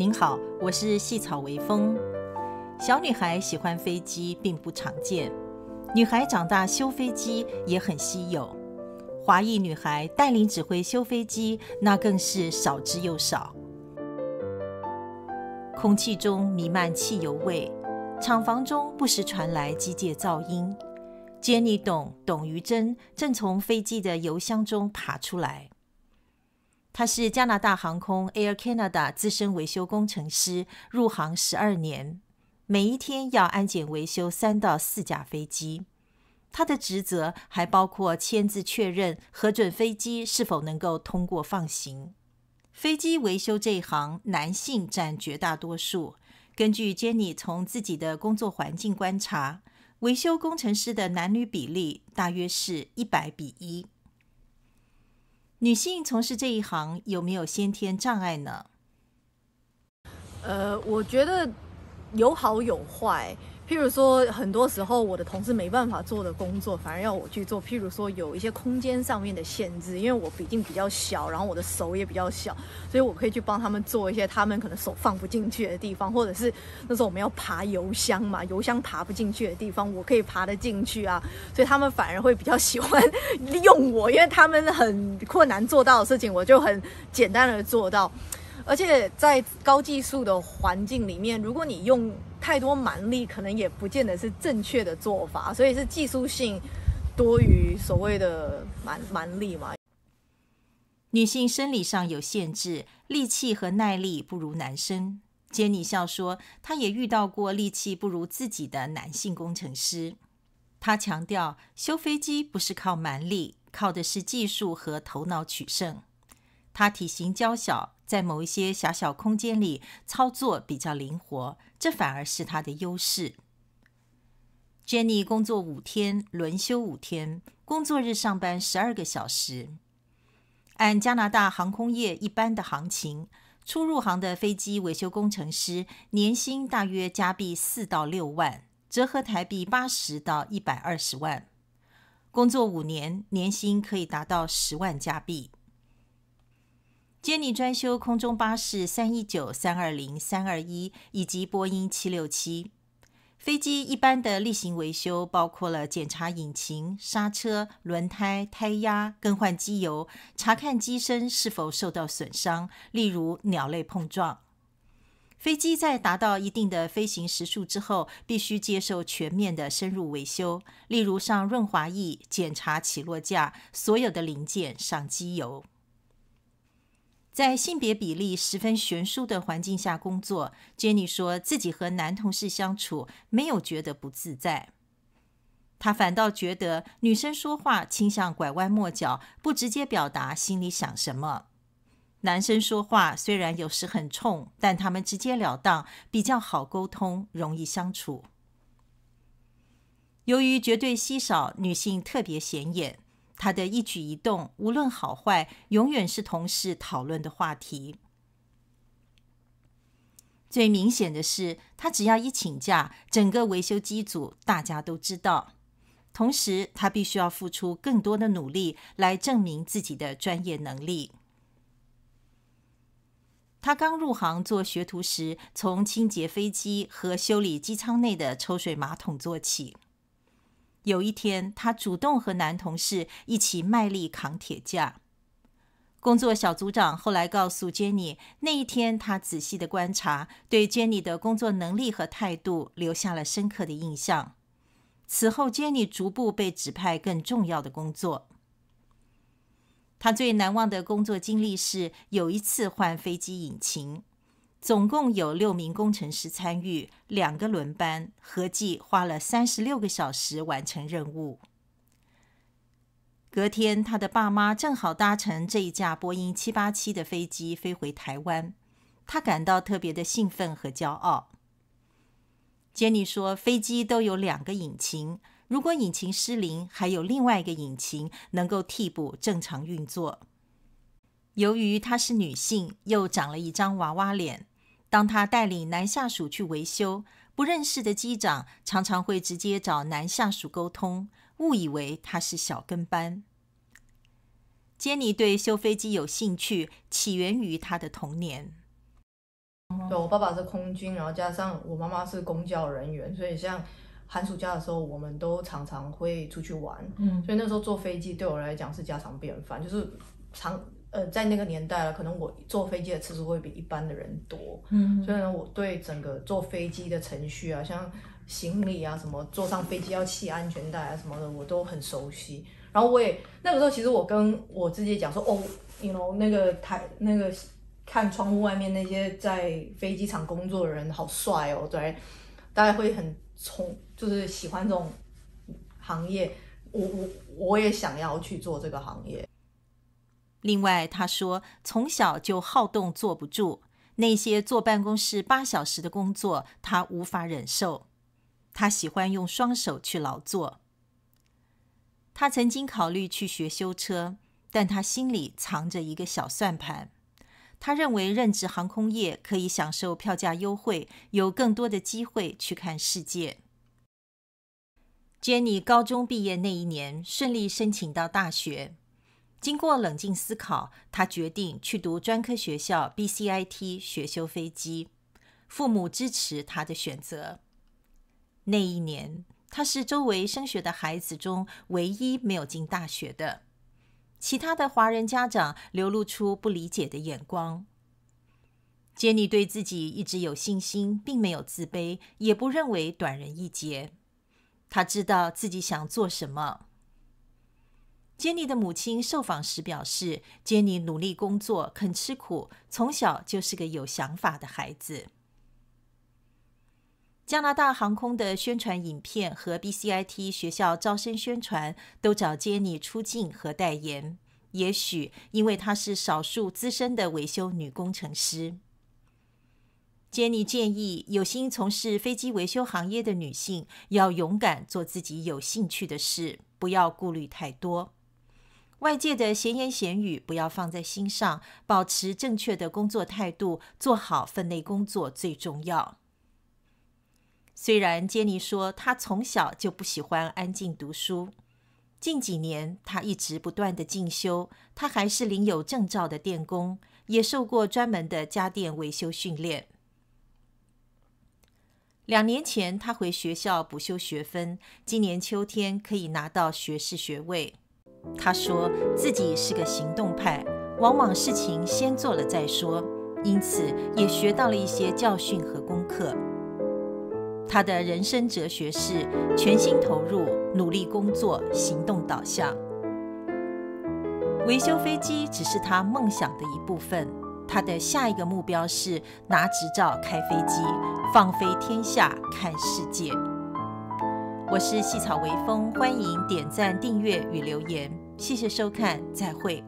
您好，我是细草微风。小女孩喜欢飞机并不常见，女孩长大修飞机也很稀有，华裔女孩带领指挥修飞机那更是少之又少。空气中弥漫汽油味，厂房中不时传来机械噪音。杰尼董董于珍正从飞机的油箱中爬出来。他是加拿大航空 （Air Canada） 资深维修工程师，入行十二年，每一天要安检维修三到四架飞机。他的职责还包括签字确认、核准飞机是否能够通过放行。飞机维修这一行，男性占绝大多数。根据 Jenny 从自己的工作环境观察，维修工程师的男女比例大约是一百比一。女性从事这一行有没有先天障碍呢？呃，我觉得有好有坏。譬如说，很多时候我的同事没办法做的工作，反而要我去做。譬如说，有一些空间上面的限制，因为我毕竟比较小，然后我的手也比较小，所以我可以去帮他们做一些他们可能手放不进去的地方，或者是那时候我们要爬油箱嘛，油箱爬不进去的地方，我可以爬得进去啊，所以他们反而会比较喜欢利 用我，因为他们很困难做到的事情，我就很 简单的做到。而且在高技术的环境里面，如果你用太多蛮力，可能也不见得是正确的做法。所以是技术性多于所谓的蛮蛮力嘛。女性生理上有限制，力气和耐力不如男生。杰尼笑说，她也遇到过力气不如自己的男性工程师。他强调，修飞机不是靠蛮力，靠的是技术和头脑取胜。他体型娇小。在某一些狭小空间里操作比较灵活，这反而是它的优势。Jenny 工作五天，轮休五天，工作日上班十二个小时。按加拿大航空业一般的行情，出入行的飞机维修工程师年薪大约加币四到六万，折合台币八十到一百二十万。工作五年，年薪可以达到十万加币。杰尼专修空中巴士三一九、三二零、三二一以及波音七六七飞机一般的例行维修包括了检查引擎、刹车、轮胎、胎压、更换机油、查看机身是否受到损伤，例如鸟类碰撞。飞机在达到一定的飞行时速之后，必须接受全面的深入维修，例如上润滑液、检查起落架、所有的零件上机油。在性别比例十分悬殊的环境下工作，Jenny 说自己和男同事相处没有觉得不自在，她反倒觉得女生说话倾向拐弯抹角，不直接表达心里想什么；男生说话虽然有时很冲，但他们直截了当，比较好沟通，容易相处。由于绝对稀少，女性特别显眼。他的一举一动，无论好坏，永远是同事讨论的话题。最明显的是，他只要一请假，整个维修机组大家都知道。同时，他必须要付出更多的努力来证明自己的专业能力。他刚入行做学徒时，从清洁飞机和修理机舱内的抽水马桶做起。有一天，他主动和男同事一起卖力扛铁架。工作小组长后来告诉 Jenny，那一天他仔细的观察，对 Jenny 的工作能力和态度留下了深刻的印象。此后，Jenny 逐步被指派更重要的工作。他最难忘的工作经历是有一次换飞机引擎。总共有六名工程师参与，两个轮班，合计花了三十六个小时完成任务。隔天，他的爸妈正好搭乘这一架波音七八七的飞机飞回台湾，他感到特别的兴奋和骄傲。杰尼说：“飞机都有两个引擎，如果引擎失灵，还有另外一个引擎能够替补正常运作。由于她是女性，又长了一张娃娃脸。”当他带领男下属去维修，不认识的机长常常会直接找男下属沟通，误以为他是小跟班。杰尼对修飞机有兴趣，起源于他的童年。对我爸爸是空军，然后加上我妈妈是公交人员，所以像寒暑假的时候，我们都常常会出去玩。嗯，所以那时候坐飞机对我来讲是家常便饭，就是常。呃，在那个年代了，可能我坐飞机的次数会比一般的人多，嗯，所以呢，我对整个坐飞机的程序啊，像行李啊什么，坐上飞机要系安全带啊什么的，我都很熟悉。然后我也那个时候，其实我跟我自己讲说，哦，你 know 那个台那个看窗户外面那些在飞机场工作的人好帅哦，对，大家会很从就是喜欢这种行业，我我我也想要去做这个行业。另外，他说从小就好动，坐不住。那些坐办公室八小时的工作他无法忍受。他喜欢用双手去劳作。他曾经考虑去学修车，但他心里藏着一个小算盘。他认为任职航空业可以享受票价优惠，有更多的机会去看世界。Jenny 高中毕业那一年，顺利申请到大学。经过冷静思考，他决定去读专科学校 BCIT 学修飞机。父母支持他的选择。那一年，他是周围升学的孩子中唯一没有进大学的。其他的华人家长流露出不理解的眼光。杰尼对自己一直有信心，并没有自卑，也不认为短人一截。他知道自己想做什么。Jenny 的母亲受访时表示，Jenny 努力工作，肯吃苦，从小就是个有想法的孩子。加拿大航空的宣传影片和 BCIT 学校招生宣传都找 Jenny 出镜和代言，也许因为她是少数资深的维修女工程师。Jenny 建议有心从事飞机维修行业的女性要勇敢做自己有兴趣的事，不要顾虑太多。外界的闲言闲语不要放在心上，保持正确的工作态度，做好分内工作最重要。虽然杰尼说他从小就不喜欢安静读书，近几年他一直不断的进修，他还是领有证照的电工，也受过专门的家电维修训练。两年前他回学校补修学分，今年秋天可以拿到学士学位。他说自己是个行动派，往往事情先做了再说，因此也学到了一些教训和功课。他的人生哲学是全心投入、努力工作、行动导向。维修飞机只是他梦想的一部分，他的下一个目标是拿执照开飞机，放飞天下看世界。我是细草微风，欢迎点赞、订阅与留言，谢谢收看，再会。